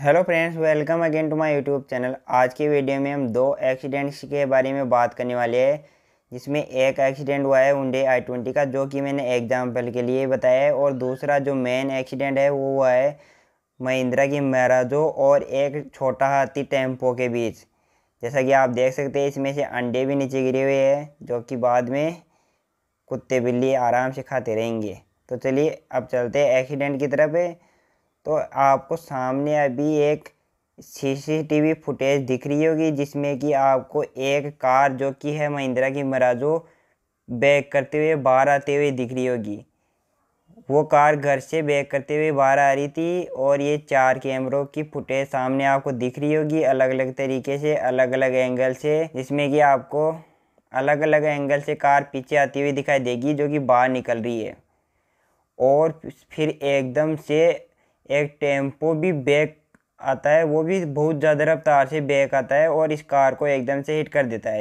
hello friends welcome again to my YouTube channel आज की video में हम दो एक्सीडेंट्स के बारे में बात करने वाले हैं जिसमें एक एक्सीडेंट हुआ है उनडे आई ट्वेंटी का जो कि मैंने एग्जाम्पल के लिए बताया है और दूसरा जो मेन एक्सीडेंट है वो हुआ है महिंद्रा की महराजो और एक छोटा हाथी टेम्पो के बीच जैसा कि आप देख सकते हैं इसमें से अंडे भी नीचे गिरे हुए हैं जो कि बाद में कुत्ते बिल्ली आराम से खाते रहेंगे तो चलिए अब चलते हैं एक्सीडेंट की तरफ है तो आपको सामने अभी एक सीसीटीवी फुटेज दिख रही होगी जिसमें कि आपको एक कार जो कि है महिंद्रा की मराजो बैक करते हुए बाहर आते हुए दिख रही होगी वो कार घर से बैक करते हुए बाहर आ रही थी और ये चार कैमरों की फुटेज सामने आपको दिख रही होगी अलग अलग तरीके से अलग अलग एंगल से जिसमें कि आपको अलग अलग एंगल से कार पीछे आती हुई दिखाई देगी जो कि बाहर निकल रही है और फिर एकदम से एक टेम्पो भी बैक आता है वो भी बहुत ज़्यादा रफ्तार से बैक आता है और इस कार को एकदम से हिट कर देता है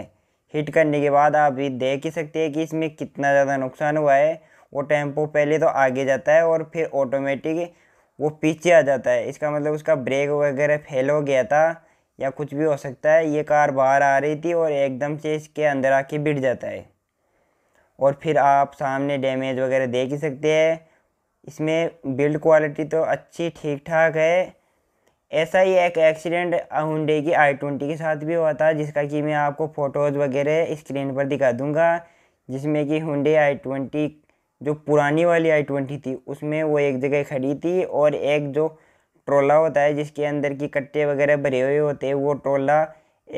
हिट करने के बाद आप ये देख ही सकते हैं कि इसमें कितना ज़्यादा नुकसान हुआ है वो टेम्पो पहले तो आगे जाता है और फिर ऑटोमेटिक वो पीछे आ जाता है इसका मतलब उसका ब्रेक वगैरह फेल हो गया था या कुछ भी हो सकता है ये कार बाहर आ रही थी और एकदम से इसके अंदर आके बिट जाता है और फिर आप सामने डैमेज वगैरह देख ही सकते हैं इसमें बिल्ड क्वालिटी तो अच्छी ठीक ठाक है ऐसा ही एक एक्सीडेंट हुंडे की आई ट्वेंटी के साथ भी हुआ था जिसका कि मैं आपको फ़ोटोज़ वगैरह स्क्रीन पर दिखा दूंगा जिसमें कि हुंडे आई ट्वेंटी जो पुरानी वाली आई ट्वेंटी थी उसमें वो एक जगह खड़ी थी और एक जो ट्रोला होता है जिसके अंदर की कट्टे वगैरह भरे हुए होते हैं वो ट्रोला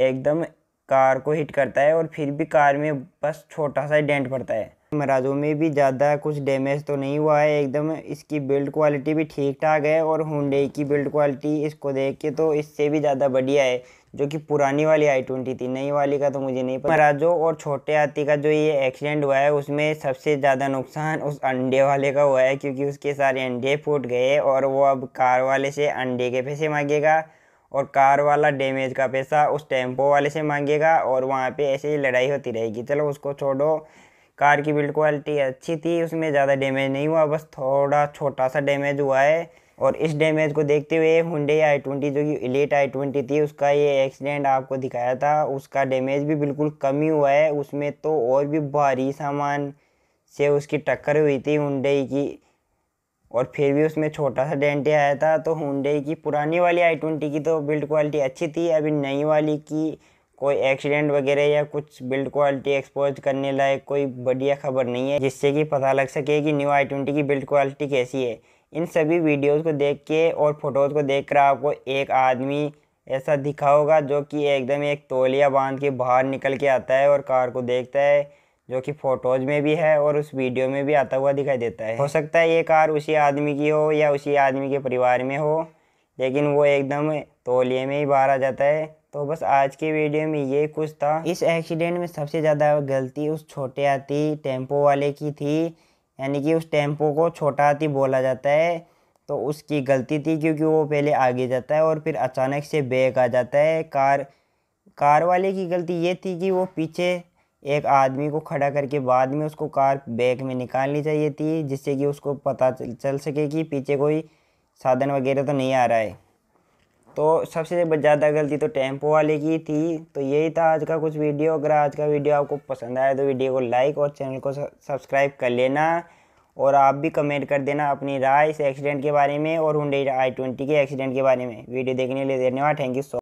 एकदम कार को हिट करता है और फिर भी कार में बस छोटा सा डेंट पड़ता है मराजों में भी ज़्यादा कुछ डैमेज तो नहीं हुआ है एकदम इसकी बिल्ड क्वालिटी भी ठीक ठाक है और हुडे की बिल्ड क्वालिटी इसको देख के तो इससे भी ज़्यादा बढ़िया है जो कि पुरानी वाली आई ट्वेंटी थी नई वाली का तो मुझे नहीं पता मराजो और छोटे हाथी का जो ये एक्सीडेंट हुआ है उसमें सबसे ज़्यादा नुकसान उस अंडे वाले का हुआ है क्योंकि उसके सारे अंडे फूट गए और वो अब कार वाले से अंडे के पैसे मांगेगा और कार वाला डैमेज का पैसा उस टेम्पो वाले से मांगेगा और वहाँ पे ऐसे ही लड़ाई होती रहेगी चलो उसको छोड़ो कार की बिल्ड क्वालिटी अच्छी थी उसमें ज़्यादा डैमेज नहीं हुआ बस थोड़ा छोटा सा डैमेज हुआ है और इस डैमेज को देखते हुए हुडे आई ट्वेंटी जो कि इलेट आई ट्वेंटी थी उसका ये एक्सीडेंट आपको दिखाया था उसका डैमेज भी बिल्कुल कम ही हुआ है उसमें तो और भी भारी सामान से उसकी टक्कर हुई थी हुडई की और फिर भी उसमें छोटा सा डेंट आया था तो हुडे की पुरानी वाली आई ट्वेंटी की तो बिल्ड क्वालिटी अच्छी थी अभी नई वाली की कोई एक्सीडेंट वगैरह या कुछ बिल्ड क्वालिटी एक्सपोज करने लायक कोई बढ़िया खबर नहीं है जिससे कि पता लग सके कि न्यू आई ट्वेंटी की बिल्ड क्वालिटी कैसी है इन सभी वीडियोस को देख के और फोटोज़ को देख कर आपको एक आदमी ऐसा दिखा होगा जो कि एकदम एक तोलिया बांध के बाहर निकल के आता है और कार को देखता है जो कि फ़ोटोज़ में भी है और उस वीडियो में भी आता हुआ दिखाई देता है हो सकता है ये कार उसी आदमी की हो या उसी आदमी के परिवार में हो लेकिन वो एकदम तौलिए में ही बाहर आ जाता है तो बस आज के वीडियो में ये कुछ था इस एक्सीडेंट में सबसे ज़्यादा गलती उस छोटे हाथी टेम्पो वाले की थी यानी कि उस टेम्पो को छोटा हाथी बोला जाता है तो उसकी गलती थी क्योंकि वो पहले आगे जाता है और फिर अचानक से बैक आ जाता है कार कार वाले की गलती ये थी कि वो पीछे एक आदमी को खड़ा करके बाद में उसको कार बैक में निकालनी चाहिए थी जिससे कि उसको पता चल सके कि पीछे कोई साधन वगैरह तो नहीं आ रहा है तो सबसे ज़्यादा गलती तो टेम्पो वाले की थी तो यही था आज का कुछ वीडियो अगर आज का वीडियो आपको पसंद आया तो वीडियो को लाइक और चैनल को सब्सक्राइब कर लेना और आप भी कमेंट कर देना अपनी राय इस एक्सीडेंट के बारे में और हुडई आई ट्वेंटी के एक्सीडेंट के बारे में वीडियो देखने के लिए धन्यवाद थैंक यू सो